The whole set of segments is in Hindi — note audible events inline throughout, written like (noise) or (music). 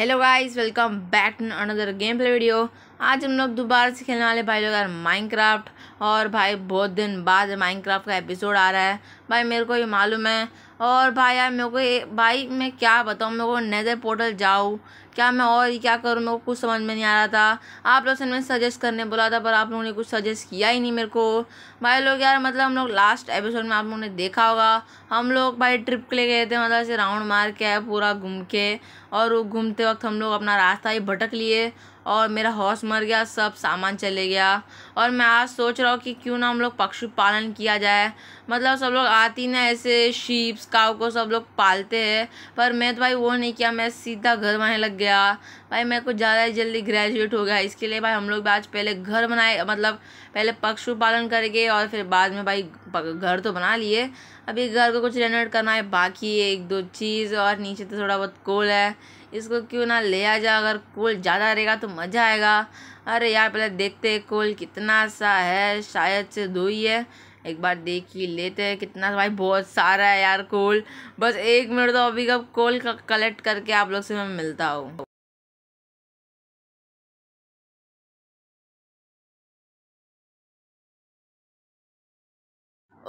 hello guys welcome back to another game play video आज हम लोग दोबारा से खेलने वाले भाई लोग यार माइनक्राफ्ट और भाई बहुत दिन बाद माइनक्राफ्ट का एपिसोड आ रहा है भाई मेरे को ये मालूम है और भाई यार मेरे को ये भाई मैं क्या बताऊँ मेरे को नेदर पोर्टल जाऊँ क्या मैं और क्या करूँ मेरे को कुछ समझ में नहीं आ रहा था आप लोग से मैंने सजेस्ट करने बोला था पर आप लोगों ने कुछ सजेस्ट किया ही नहीं मेरे को भाई लोग यार मतलब हम लोग लास्ट एपिसोड में आप लोगों ने देखा होगा हम लोग भाई ट्रिप के लिए गए थे मतलब ऐसे राउंड मार के आए पूरा घूम के और वो घूमते वक्त हम लोग अपना रास्ता ही भटक लिए और मेरा हौस मर गया सब सामान चले गया और मैं आज सोच रहा हूँ कि क्यों ना हम लोग पक्षी पालन किया जाए मतलब सब लोग आती ना ऐसे शीप्स काव को सब लोग पालते हैं पर मैं तो भाई वो नहीं किया मैं सीधा घर बने लग गया भाई मेरे को ज़्यादा जल्दी ग्रेजुएट हो गया इसके लिए भाई हम लोग आज पहले घर बनाए मतलब पहले पशु पालन करके और फिर बाद में भाई घर तो बना लिए अभी घर को कुछ रेनोवेट करना है बाकी एक दो चीज़ और नीचे तो थोड़ा बहुत कोल है इसको क्यों ना ले आ जाए अगर कोल ज़्यादा रहेगा तो मज़ा आएगा अरे यार पहले देखते हैं कोल कितना सा है शायद से दो ही है एक बार देख ही लेते हैं कितना भाई बहुत सारा है यार कोल बस एक मिनट तो अभी कब कोल कलेक्ट करके आप लोग से मैं मिलता हूँ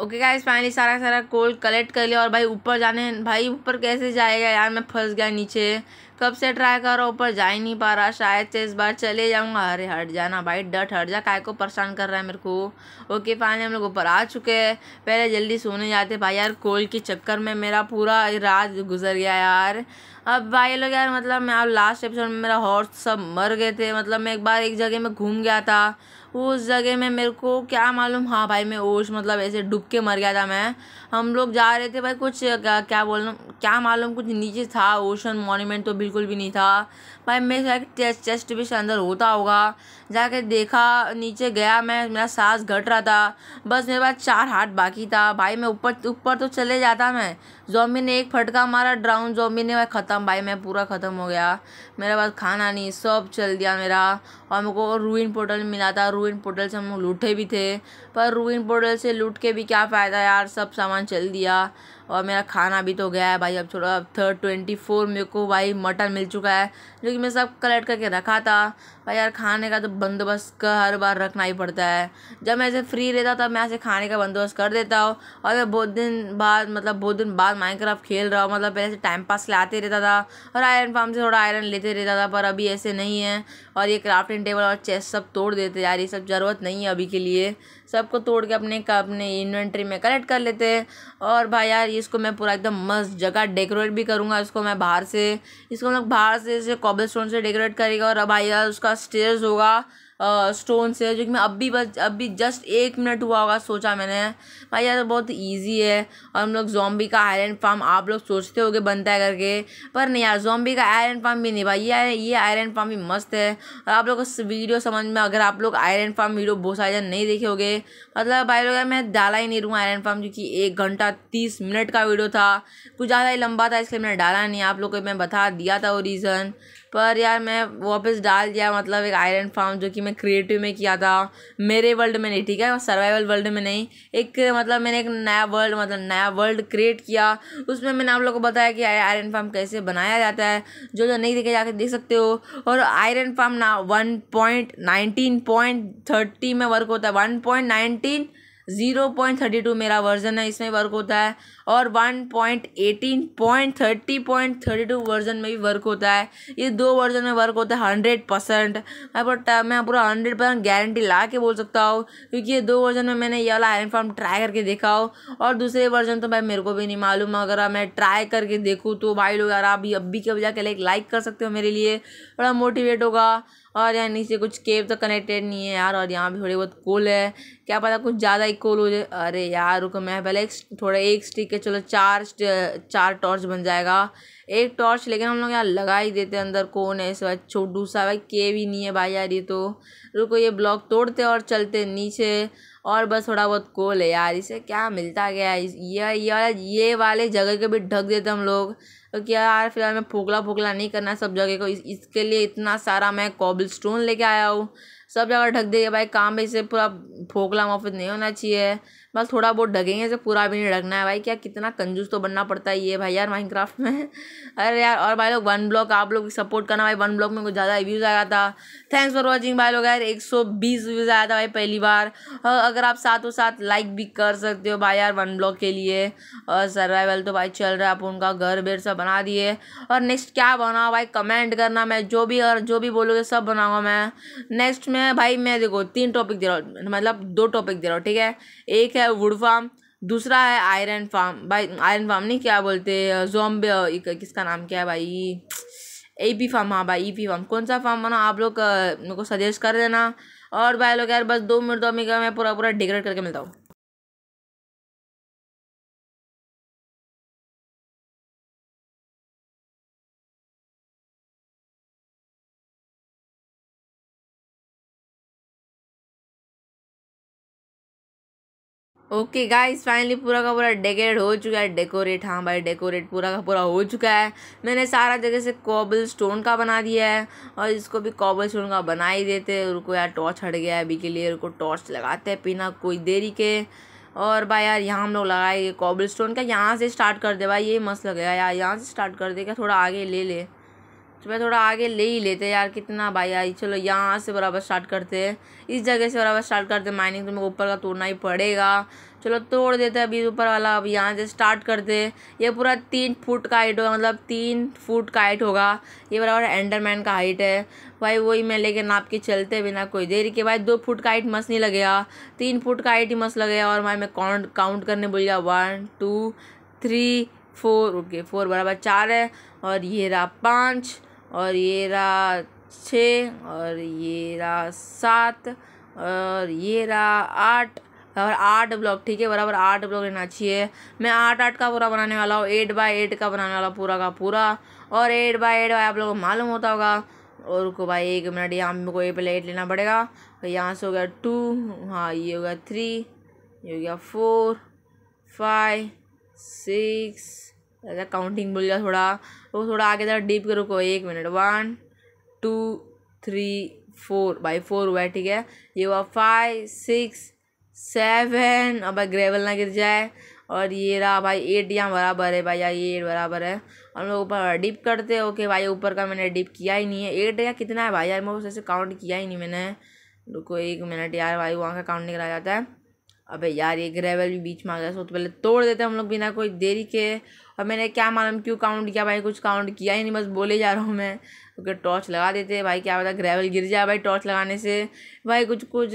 ओके गाइस फाइनली सारा सारा कोल्ड कलेक्ट कर लिया और भाई ऊपर जाने भाई ऊपर कैसे जाएगा यार मैं फंस गया नीचे कब से ट्राई कर रहा ऊपर जा ही नहीं पा रहा शायद से इस बार चले जाऊँगा अरे हट जाना भाई डट हट जा काय को परेशान कर रहा है मेरे को ओके फाइनली हम लोग ऊपर आ चुके हैं पहले जल्दी सोने जाते भाई यार कोल के चक्कर में मेरा पूरा रात गुजर गया यार अब भाई लोग यार मतलब मैं लास्ट एपिसोड में मेरा हॉर्स सब मर गए थे मतलब मैं एक बार एक जगह में घूम गया था उस जगह में मेरे को क्या मालूम हाँ भाई मैं ओश मतलब ऐसे डूब के मर गया था मैं हम लोग जा रहे थे भाई कुछ क्या, क्या बोलना क्या मालूम कुछ नीचे था ओशन मोन्यूमेंट तो बिल्कुल भी नहीं था भाई मेरे चेस्ट चेस्ट भी अंदर होता होगा जाके देखा नीचे गया मैं मेरा सांस घट रहा था बस मेरे पास चार हाथ बाकी था भाई मैं ऊपर ऊपर तो चले जाता मैं जोम्बी ने एक फटका मारा ड्राउन जोम्बी ने मैं ख़त्म भाई मैं पूरा ख़त्म हो गया मेरे पास खाना नहीं सब चल दिया मेरा और मेरे को रूइन पोर्टल मिला था रूइन पोर्टल से हम लोग लूटे भी थे पर रूइन पोर्टल से लूट के भी क्या फ़ायदा यार सब सामान चल दिया और मेरा खाना भी तो गया है भाई अब छोड़ो अब थर्ड ट्वेंटी फोर मेरे को भाई मटन मिल चुका है जो कि मैं सब कलेक्ट करके रखा था भाई यार खाने का तो बंदोबस्त का हर बार रखना ही पड़ता है जब मैं ऐसे फ्री रहता तब मैं ऐसे खाने का बंदोबस्त कर देता हूँ और मैं बहुत दिन बाद मतलब बहुत दिन बाद माइनक्राफ्ट खेल रहा हूँ मतलब पहले से टाइम पास लाते आते रहता था और आयरन फार्म से थोड़ा आयरन लेते रहता था पर अभी ऐसे नहीं है और ये क्राफ्टिंग टेबल और चेस्ट सब तोड़ देते यार ये सब ज़रूरत नहीं है अभी के लिए सबको तोड़ के अपने का अपने इन्वेंट्री में कलेक्ट कर लेते हैं और भाई यार इसको मैं पूरा एकदम मस्त जगह डेकोरेट भी करूँगा इसको मैं बाहर से इसको मतलब बाहर से इसे कॉबल स्टोन से डेकोरेट करेगा और भाई यार उसका स्टेज होगा स्टोन से जो कि मैं अब भी बस अब भी जस्ट एक मिनट हुआ होगा सोचा मैंने भाई यार बहुत ईजी है और हम लोग जॉम्बी का आयरन फार्म आप लोग सोचते गए बनता है करके पर नहीं यार जॉम्बी का आयरन फार्म भी नहीं भाई ये ये आयरन फार्म भी मस्त है और आप लोग को वीडियो समझ में अगर आप लोग आयरन फार्म वीडियो बहुत सारे नहीं देखे होगे मतलब भाई लोग मैं डाला ही नहीं रूँ आयरन फार्म जो कि एक घंटा तीस मिनट का वीडियो था कुछ ज़्यादा ही लंबा था इसलिए मैंने डाला नहीं आप लोग को मैं बता दिया था वो रीज़न पर यार मैं वापस डाल दिया मतलब एक आयरन फार्म जो कि मैं क्रिएटिव में किया था मेरे वर्ल्ड में नहीं ठीक है सर्वाइवल वर्ल्ड में नहीं एक मतलब मैंने एक नया वर्ल्ड मतलब नया वर्ल्ड क्रिएट किया उसमें मैंने आप लोगों को बताया कि आयरन फार्म कैसे बनाया जाता है जो जो नहीं देखे जाके देख सकते हो और आयरन फार्म ना वन पॉइंट पॉइंट थर्टी में वर्क होता है one point nineteen zero point thirty two मेरा वर्जन है इसमें वर्क होता है और one point eighteen point thirty point thirty two version में भी वर्क होता है ये दो वर्जन में वर्क होता है हंड्रेड परसेंट बट मैं पूरा हंड्रेड परसेंट गारंटी ला के बोल सकता हूँ क्योंकि ये दो वर्जन में मैंने ये वाला आयरन फार्म ट्राई करके देखा हो और दूसरे वर्जन तो भाई मेरे को भी नहीं मालूम अगर मैं ट्राई करके देखूँ तो भाई लोग यार अभी अभी के बजा के लाइक कर सकते हो मेरे लिए थोड़ा मोटिवेट होगा और यहाँ नीचे कुछ केव तो कनेक्टेड नहीं है यार और यहाँ भी थोड़ी बहुत कोल है क्या पता कुछ ज़्यादा ही कोल हो जाए अरे यार रुको मैं पहले एक थोड़ा एक स्टिक है चलो चार चार टॉर्च बन जाएगा एक टॉर्च लेकिन हम लोग यहाँ लगा ही देते अंदर कौन है इस बार छोटू सा भाई केव ही नहीं है भाई यार ये तो रुको ये ब्लॉक तोड़ते और चलते नीचे और बस थोड़ा बहुत कोल है यार इसे क्या मिलता गया ये ये ये वाले जगह के भी ढक देते हम लोग क्योंकि यार फिलहाल मैं फोगला फोगला नहीं करना सब जगह को इस, इसके लिए इतना सारा मैं कॉबल स्टोन लेके आया हूँ सब जगह ढक देगा भाई काम में इसे पूरा फोकला माफिज नहीं होना चाहिए बस थोड़ा बहुत ढकेंगे इसे पूरा भी नहीं ढकना है भाई क्या कितना कंजूस तो बनना पड़ता है ये भाई यार माइनक्राफ्ट में (laughs) अरे यार और भाई लोग वन ब्लॉक आप लोग सपोर्ट करना भाई वन ब्लॉक में कुछ ज़्यादा व्यूज़ आया था थैंक्स फॉर वॉचिंग भाई लोग यार एक सौ बीस व्यूज़ आया था भाई पहली बार और हाँ, अगर आप साथों साथ लाइक भी कर सकते हो भाई यार वन ब्लॉक के लिए और सर्वाइवल तो भाई चल रहा है आप उनका घर बेर सब बना दिए और नेक्स्ट क्या बनाओ भाई कमेंट करना मैं जो भी और जो भी बोलोगे सब बनाऊँगा मैं नेक्स्ट में मैं भाई मैं देखो तीन टॉपिक दे रहा हूँ मतलब दो टॉपिक दे रहा हूँ ठीक है एक है वुड फार्म दूसरा है आयरन फार्म भाई आयरन फार्म नहीं क्या बोलते जोम्बे किसका नाम क्या है भाई ए पी फार्म हाँ भाई ई पी फार्म कौन सा फार्म बना आप लोग मेरे को सजेस्ट कर देना और भाई लोग यार बस दो मिनट दो तो मिनट मैं पूरा पूरा डेकोरेट करके मिलता हूँ ओके गाइस फाइनली पूरा का पूरा डेकोरेट हो चुका है डेकोरेट हाँ भाई डेकोरेट पूरा का पूरा हो चुका है मैंने सारा जगह से कॉबल स्टोन का बना दिया है और इसको भी कॉबल स्टोन का बना ही देते हैं रुको यार टॉर्च हट गया है अभी के लिए रुको टॉर्च लगाते हैं बिना कोई देरी के और भाई यार यहाँ हम लोग लगाएंगे कॉबल स्टोन का यहाँ से स्टार्ट कर दे भाई ये मस्त लगेगा यार यहाँ से स्टार्ट कर देगा थोड़ा आगे ले ले चलो तो थोड़ा आगे ले ही लेते यार कितना भाई आई चलो यहाँ से बराबर स्टार्ट करते हैं इस जगह से बराबर स्टार्ट करते हैं माइनिंग तो मेरे ऊपर का तोड़ना ही पड़ेगा चलो तोड़ देते हैं अभी ऊपर वाला अब यहाँ से स्टार्ट करते ये पूरा तीन फुट का हाइट होगा मतलब तीन फुट का हाइट होगा ये बराबर एंडरमैन का हाइट है भाई वही मैं लेके नाप के चलते बिना कोई देरी के भाई दो फुट का हाइट मस्त नहीं लगेगा तीन फुट का हाइट ही मस्त लगेगा और भाई मैं काउंट काउंट करने बोल गया one two three four okay four बराबर चार है और ये रहा पाँच और ये रहा छः और ये रहा सात और ये रहा आठ बराबर आठ ब्लॉक ठीक है बराबर आठ ब्लॉक लेना चाहिए मैं आठ आठ का पूरा बनाने वाला हूँ एट बाय एट का बनाने वाला पूरा का पूरा और एट बाय एट बाय आप लोगों को मालूम होता होगा और को भाई एक मिनट यहाँ मेरे को एक पहले एट लेना पड़ेगा तो यहाँ से हो गया टू हाँ ये हो गया थ्री ये हो गया फोर फाइव सिक्स ऐसा काउंटिंग बोल जाए थोड़ा वो तो थोड़ा आगे ज़रा डीप के रुको एक minute one two three four by four हुआ है ठीक है ये हुआ फाइव सिक्स सेवन अब भाई ग्रेवल ना गिर जाए और ये रहा भाई एट यहाँ बराबर है भाई यार ये एट बराबर है हम लोग ऊपर डिप करते हो ओके भाई ऊपर का मैंने डिप किया ही नहीं है एट या कितना है भाई यार मैं उससे काउंट किया ही नहीं मैंने रुको एक मिनट यार भाई वहाँ का काउंट नहीं जाता है अबे यार ये ग्रेवल भी बीच में आ गया सो तो पहले तोड़ देते हैं हम लोग बिना कोई देरी के अब मैंने क्या मालूम क्यों काउंट किया भाई कुछ काउंट किया ही नहीं बस बोले जा रहा हूँ मैं क्योंकि टॉर्च लगा देते भाई क्या पता ग्रेवल गिर जाए भाई टॉर्च लगाने से भाई कुछ कुछ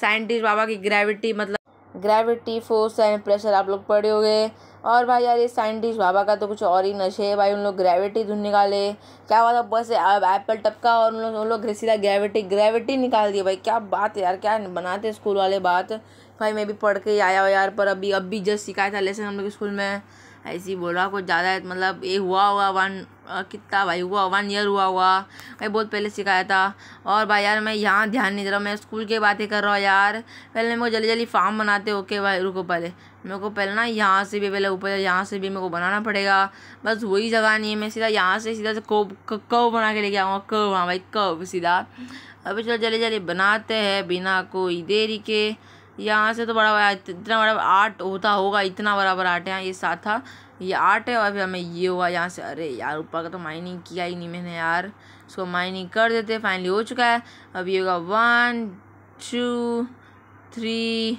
साइंटिस्ट बाबा की ग्रेविटी मतलब ग्रेविटी फोर्स एंड प्रेशर आप लोग पढ़े हो गए और भाई यार ये साइंटिस्ट बाबा का तो कुछ और ही नशे है भाई उन लोग ग्रेविटी धुन निकाले क्या हुआ था बस अब एप्पल टपका और उन लोग उन लोग सीधा ग्रेविटी ग्रेविटी निकाल दिया भाई क्या बात है यार क्या बनाते स्कूल वाले बात भाई मैं भी पढ़ के ही आया हूँ यार पर अभी अब भी जस्ट सिखाया था लेसन हम लोग स्कूल में ऐसे ही रहा कुछ ज़्यादा मतलब ये हुआ हुआ वन कितना भाई हुआ वन ईयर हुआ हुआ भाई बहुत पहले सिखाया था और भाई यार मैं यहाँ ध्यान नहीं दे रहा मैं स्कूल की बातें कर रहा हूँ यार पहले मेरे को जल्दी जल्दी फार्म बनाते ओके भाई रुको पहले मेरे को पहले ना यहाँ से भी पहले ऊपर यहाँ से भी मेरे को बनाना पड़ेगा बस वही जगह नहीं है मैं सीधा यहाँ से सीधा से कव कव बना के लेके आऊँगा कव हाँ भाई कव सीधा अभी चलो जल्दी जल्दी बनाते हैं बिना कोई देरी के यहाँ से तो बड़ा बड़ा इतना बड़ा आठ होता होगा इतना बड़ा बड़ा आठ है ये सात था ये आठ है और फिर हमें ये हुआ यहाँ से अरे यार ऊपर का तो माइनिंग किया ही नहीं मैंने यार उसको माइनिंग कर देते फाइनली हो चुका है अब ये होगा वन टू थ्री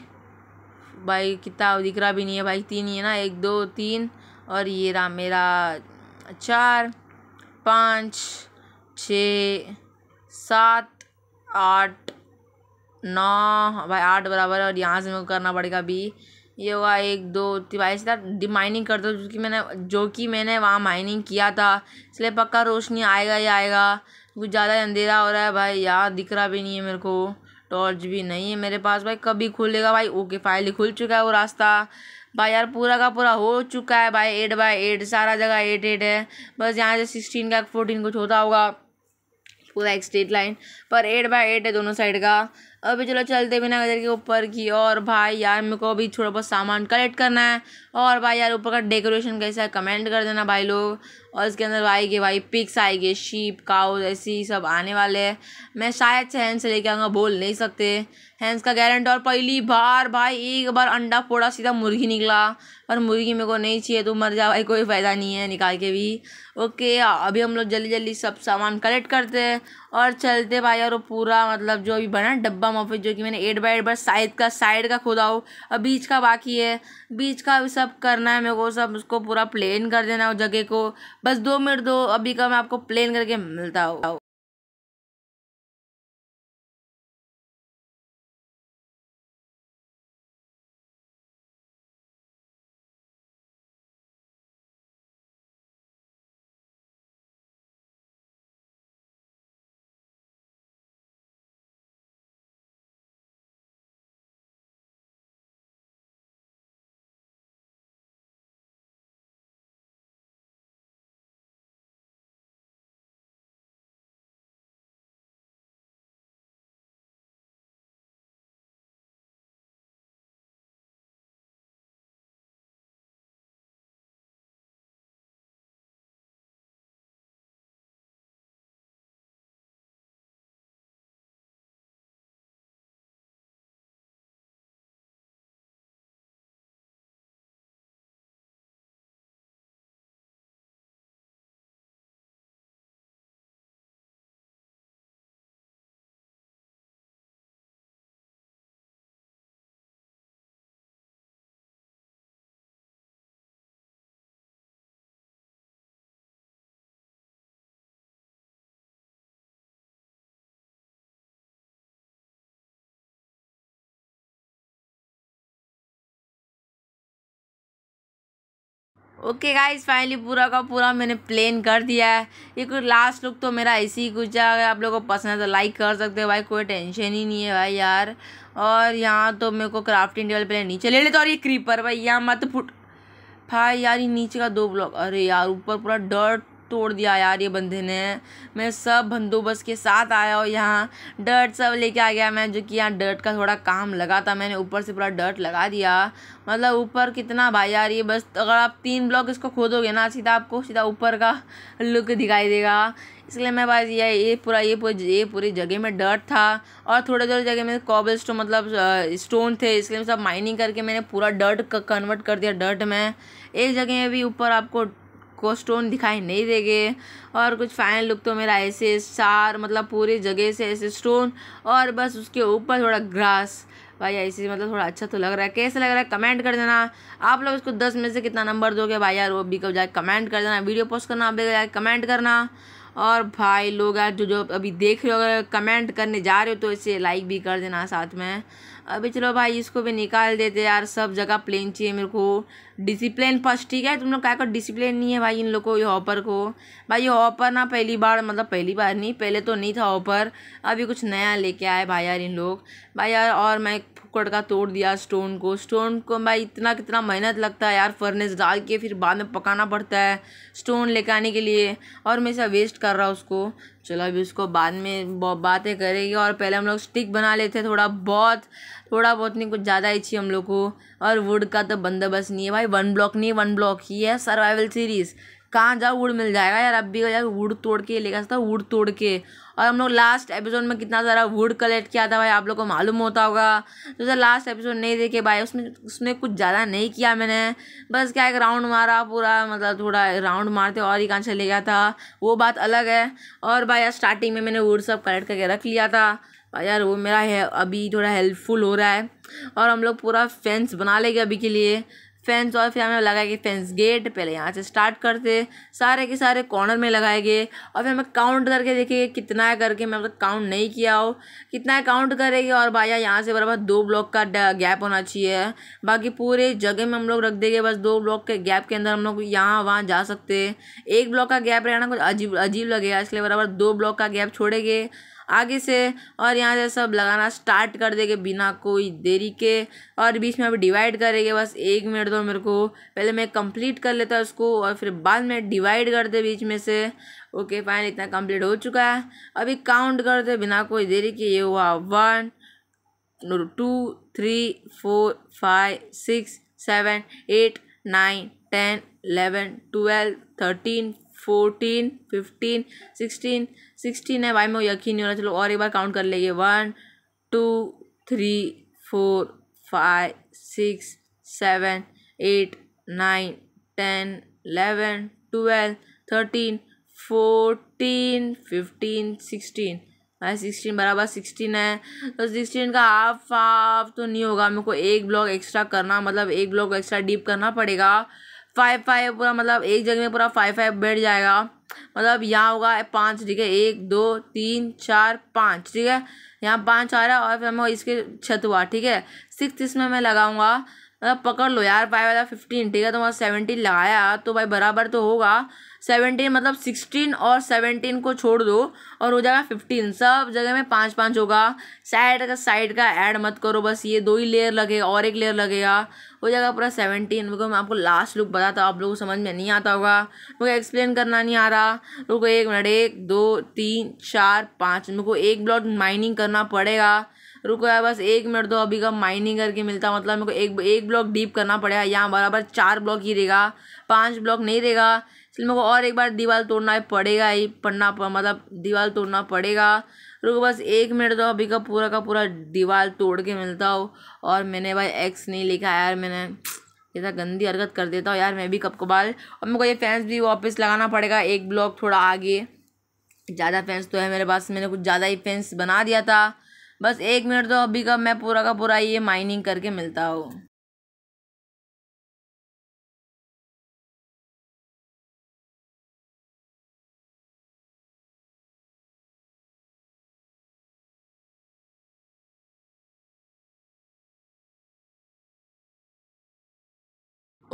भाई कितना दिख रहा भी नहीं है भाई तीन ही है ना एक दो तीन और ये रहा मेरा चार पाँच छ सात आठ नौ भाई आठ बराबर और यहाँ से मेरे को करना पड़ेगा बी ये होगा एक दो बाईस था माइनिंग कर दो क्योंकि मैंने जो कि मैंने वहाँ माइनिंग किया था इसलिए पक्का रोशनी आएगा ही आएगा कुछ ज़्यादा अंधेरा हो रहा है भाई यार दिख रहा भी नहीं है मेरे को टॉर्च भी नहीं है मेरे पास भाई कभी खुलेगा भाई ओके फाइल खुल चुका है वो रास्ता भाई यार पूरा का पूरा हो चुका है भाई एट बाई एट सारा जगह एट एट है बस यहाँ से सिक्सटीन का फोर्टीन कुछ होता होगा पूरा एक स्ट्रेट लाइन पर एट बाई एट है दोनों साइड का अभी चलो चलते भी ना इधर के ऊपर की और भाई यार मेरे को अभी थोड़ा बहुत सामान कलेक्ट करना है और भाई यार ऊपर का डेकोरेशन कैसा है कमेंट कर देना भाई लोग और इसके अंदर आएंगे भाई पिक्स आएंगे शीप काउ ऐसी सब आने वाले हैं मैं शायद से हैंस लेके आऊँगा बोल नहीं सकते हैंस का गारंटी और पहली बार भाई एक बार अंडा फोड़ा सीधा मुर्गी निकला पर मुर्गी मेरे को नहीं चाहिए तो मर जा भाई कोई फ़ायदा नहीं है निकाल के भी ओके अभी हम लोग जल्दी जल्दी सब सामान कलेक्ट करते हैं और चलते भाई और पूरा मतलब जो अभी बना डब्बा मफिस जो कि मैंने एट बाई एट बार साइड का साइड का खुदा हो और बीच का बाकी है बीच का भी सब करना है मेरे को सब उसको पूरा प्लेन कर देना है जगह को बस दो मिनट दो अभी का मैं आपको प्लेन करके मिलता हूँ ओके गाइस फाइनली पूरा का पूरा मैंने प्लेन कर दिया है ये कुछ लास्ट लुक तो मेरा ऐसे ही कुछ है अगर आप लोगों को पसंद है तो लाइक कर सकते हो भाई कोई टेंशन ही नहीं है भाई यार और यहाँ तो मेरे को क्राफ्टिंग टेबल पहले नीचे ले लेते तो और ये क्रीपर भाई यहाँ मत फुट भाई यार ये नीचे का दो ब्लॉक अरे यार ऊपर पूरा डर्ट तोड़ दिया यार ये बंदे ने मैं सब बंदोबस्त के साथ आया और यहाँ डर्ट सब लेके आ गया मैं जो कि यहाँ डर्ट का थोड़ा काम लगा था मैंने ऊपर से पूरा डर्ट लगा दिया मतलब ऊपर कितना भाई यार ये बस अगर आप तीन ब्लॉक इसको खोदोगे ना सीधा आपको सीधा ऊपर का लुक दिखाई देगा इसलिए मैं बस ये ये पूरा ये पूरा ये पूरी जगह में डर्ट था और थोड़े थोड़े जगह में कॉबल स्टोन मतलब स्टोन थे इसलिए सब माइनिंग करके मैंने पूरा डर्ट कन्वर्ट कर दिया डर्ट में एक जगह में भी ऊपर आपको को स्टोन दिखाई नहीं देंगे और कुछ फाइनल लुक तो मेरा ऐसे सार मतलब पूरी जगह से ऐसे स्टोन और बस उसके ऊपर थोड़ा ग्रास भाई ऐसे मतलब थोड़ा अच्छा तो लग रहा है कैसा लग रहा है कमेंट कर देना आप लोग इसको दस में से कितना नंबर दोगे भाई यार वो भी कब जाए कमेंट कर देना वीडियो पोस्ट करना आप जाए कमेंट करना और भाई लोग यार जो जो अभी देख रहे हो अगर कमेंट करने जा रहे हो तो इसे लाइक भी कर देना साथ में अभी चलो भाई इसको भी निकाल देते यार सब जगह प्लेन चाहिए मेरे को डिसिप्लिन फर्स्ट ठीक है तुम लोग क्या करो डिसिप्लिन नहीं है भाई इन लोग को ये ऑपर को भाई ये ऑपर ना पहली बार मतलब पहली बार नहीं पहले तो नहीं था ऑपर अभी कुछ नया लेके आए भाई यार इन लोग भाई यार और मैं कुकड़ का तोड़ दिया स्टोन को स्टोन को भाई इतना कितना मेहनत लगता है यार फर्नेस डाल के फिर बाद में पकाना पड़ता है स्टोन लेकर आने के लिए और मैं सब वेस्ट कर रहा हूँ उसको चलो अभी उसको बाद में बातें करेंगे और पहले हम लोग स्टिक बना लेते हैं थोड़ा बहुत थोड़ा बहुत नहीं कुछ ज़्यादा ही चाहिए हम लोग को और वुड का तो बंदोबस्त नहीं है भाई वन ब्लॉक नहीं वन ब्लॉक ही है सर्वाइवल सीरीज़ कहाँ जाओ वुड मिल जाएगा यार अब भी यार वुड तोड़ के लेकर सकता वुड तोड़ के और हम लोग लास्ट एपिसोड में कितना सारा वुड कलेक्ट किया था भाई आप लोग को मालूम होता होगा तो सर लास्ट एपिसोड नहीं देखे भाई उसमें उसमें कुछ ज़्यादा नहीं किया मैंने बस क्या एक राउंड मारा पूरा मतलब थोड़ा राउंड मारते और ही कहाँ चले गया था वो बात अलग है और भाई यार स्टार्टिंग में मैंने वुड सब कलेक्ट करके रख लिया था भाई यार वो मेरा है अभी थोड़ा हेल्पफुल हो रहा है और हम लोग पूरा फेंस बना लेंगे अभी के लिए फैंस और फिर हमें लगाएंगे फैंस गेट पहले यहाँ से स्टार्ट करते सारे के सारे कॉर्नर में लगाए गए और फिर हमें काउंट करके देखिए कितना है करके मैं मतलब काउंट नहीं किया हो कितना है काउंट करेगी और भाई यहाँ से बराबर दो ब्लॉक का गैप होना चाहिए बाकी पूरे जगह में हम लोग रख देंगे बस दो ब्लॉक के गैप के अंदर हम लोग यहाँ वहाँ जा सकते एक ब्लॉक का गैप रहना कुछ अजीब अजीब लगेगा इसलिए बराबर दो ब्लॉक का गैप छोड़ेंगे आगे से और यहाँ से सब लगाना स्टार्ट कर देंगे बिना कोई देरी के और बीच में अभी डिवाइड करेंगे बस एक मिनट दो तो मेरे को पहले मैं कंप्लीट कर लेता उसको और फिर बाद में डिवाइड करते बीच में से ओके फाइन इतना कंप्लीट हो चुका है अभी काउंट करते बिना कोई देरी के ये हुआ one two three four five six seven eight nine ten eleven twelve thirteen fourteen fifteen sixteen sixteen है भाई मैं यकीन नहीं होना चलो और एक बार काउंट कर लेंगे one two three four five six seven eight nine ten eleven twelve thirteen fourteen fifteen sixteen भाई सिक्सटीन बराबर सिक्सटीन है तो सिक्सटीन का हाफ हाफ तो नहीं होगा मेरे को एक ब्लॉक एक्स्ट्रा करना मतलब एक ब्लॉक एक्स्ट्रा डीप करना पड़ेगा फाइव फाइव पूरा मतलब एक जगह में पूरा फाइव फाइव बैठ जाएगा मतलब यहाँ होगा पाँच ठीक है एक दो तीन चार पाँच ठीक है यहाँ पाँच आ रहा है और फिर हमें इसके छत हुआ ठीक है सिक्स इसमें मैं लगाऊंगा मतलब पकड़ लो यार फाइव वाला फिफ्टीन ठीक है तो वहाँ मतलब सेवेंटीन लगाया तो भाई बराबर तो होगा सेवनटीन मतलब सिक्सटीन और सेवनटीन को छोड़ दो और हो जाएगा फिफ्टीन सब जगह में पाँच पाँच होगा साइड का साइड का ऐड मत करो बस ये दो ही लेयर लगेगा और एक लेयर लगेगा हो जाएगा पूरा सेवनटीन बिकॉज मैं आपको लास्ट लुक बताता हूँ आप लोगों को समझ में नहीं आता होगा मुझे एक्सप्लेन करना नहीं आ रहा रुको एक मिनट एक दो तीन चार पाँच मेरे को एक ब्लॉट माइनिंग करना पड़ेगा रुको यार बस एक मिनट दो अभी का माइनिंग करके मिलता मतलब मेरे को एक एक ब्लॉक डीप करना पड़ेगा यहाँ बराबर चार ब्लॉक ही रहेगा पांच ब्लॉक नहीं रहेगा फिर मेरे को और एक बार दीवार तोड़ना पड़ेगा ही पढ़ना मतलब दीवार तोड़ना पड़ेगा रुको बस एक मिनट तो अभी का पूरा का पूरा दीवार तोड़ के मिलता हो और मैंने भाई एक्स नहीं लिखा यार मैंने ऐसा गंदी हरकत कर देता हूँ यार मैं भी कब कबाल और मेरे को ये फैंस भी वापस लगाना पड़ेगा एक ब्लॉक थोड़ा आगे ज़्यादा फैंस तो है मेरे पास मैंने कुछ ज़्यादा ही फैंस बना दिया था बस एक मिनट तो अभी का मैं पूरा का पूरा ये माइनिंग करके मिलता हूँ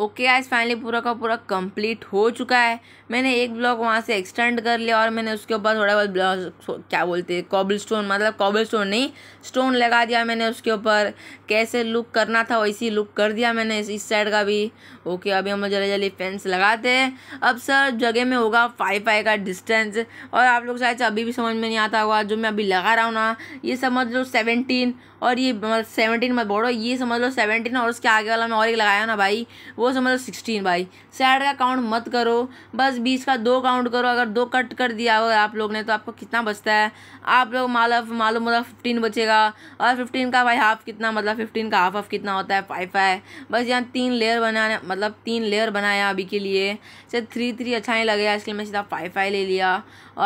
ओके आज फाइनली पूरा का पूरा कंप्लीट हो चुका है मैंने एक ब्लॉक वहाँ से एक्सटेंड कर लिया और मैंने उसके ऊपर थोड़ा बहुत ब्लॉक क्या बोलते हैं कॉबल स्टोन मतलब कॉबल स्टोन नहीं स्टोन लगा दिया मैंने उसके ऊपर कैसे लुक करना था वैसी लुक कर दिया मैंने इस, साइड का भी ओके अभी हम जल्दी जल्दी फेंस लगाते हैं अब सर जगह में होगा फाई फाई का डिस्टेंस और आप लोग शायद अभी भी समझ में नहीं आता होगा जो मैं अभी लगा रहा हूँ ना ये समझ लो सेवनटीन और ये मतलब सेवनटीन मत बोलो ये समझ लो सेवनटीन और उसके आगे वाला मैं और एक लगाया ना भाई वो वो समझ सिक्सटीन भाई सैड का काउंट मत करो बस बीस का दो काउंट करो अगर दो कट कर दिया हो आप लोग ने तो आपको कितना बचता है आप लोग मालूम मालूम मतलब फिफ्टीन बचेगा और फिफ्टीन का भाई हाफ कितना मतलब फिफ्टीन का हाफ ऑफ कितना होता है फाइव फाइव बस यहाँ तीन लेयर बनाने मतलब तीन लेयर बनाया अभी के लिए सर थ्री थ्री अच्छा नहीं लगेगा इसके लिए मैं सीधा फाइव फाइव ले लिया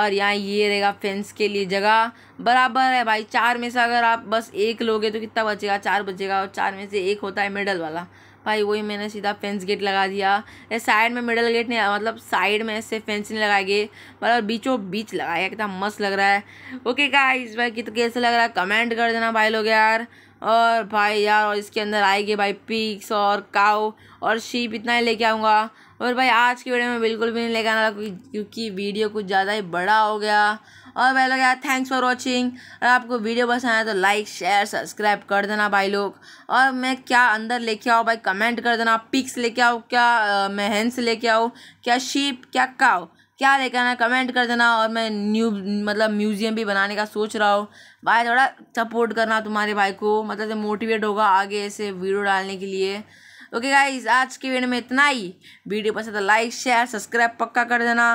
और यहाँ ये रहेगा फेंस के लिए जगह बराबर है भाई चार में से अगर आप बस एक लोगे तो कितना बचेगा चार बचेगा और चार में से एक होता है मिडल वाला भाई वही मैंने सीधा फेंस गेट लगा दिया साइड में मिडल गेट नहीं मतलब साइड में ऐसे फेंस नहीं गए मतलब बीचों बीच लगाया कितना मस्त लग रहा है ओके गाइस भाई कित कैसे लग रहा है कमेंट कर देना भाई लोग यार और भाई यार और इसके अंदर आएगी भाई पिक्स और काव और शीप इतना ही लेके आऊँगा और भाई आज की वीडियो में बिल्कुल भी नहीं लेके आना क्योंकि वीडियो कुछ ज़्यादा ही बड़ा हो गया और भाई लोग यार थैंक्स फॉर वॉचिंग और आपको वीडियो पसंद आया तो लाइक शेयर सब्सक्राइब कर देना भाई लोग और मैं क्या अंदर लेके आओ भाई कमेंट कर देना पिक्स लेके आओ क्या मैं हैंस लेके आओ क्या शीप क्या काओ क्या लेकर आना कमेंट कर देना और मैं न्यू मतलब म्यूज़ियम भी बनाने का सोच रहा हूँ भाई थोड़ा सपोर्ट करना तुम्हारे भाई को मतलब मोटिवेट होगा आगे ऐसे वीडियो डालने के लिए ओके गाइज आज के वीडियो में इतना ही वीडियो पसंद लाइक शेयर सब्सक्राइब पक्का कर देना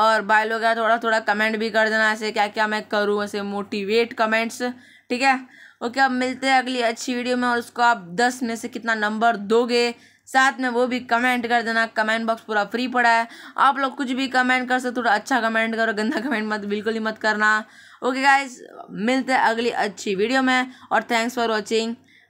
और भाई लोग यार थोड़ा थोड़ा कमेंट भी कर देना ऐसे क्या क्या मैं करूँ ऐसे मोटिवेट कमेंट्स ठीक है ओके अब मिलते हैं अगली अच्छी वीडियो में और उसको आप दस में से कितना नंबर दोगे साथ में वो भी कमेंट कर देना कमेंट बॉक्स पूरा फ्री पड़ा है आप लोग कुछ भी कमेंट कर सकते थोड़ा अच्छा कमेंट करो गंदा कमेंट मत बिल्कुल ही मत करना ओके गाइज मिलते हैं अगली अच्छी वीडियो में और थैंक्स फॉर वॉचिंग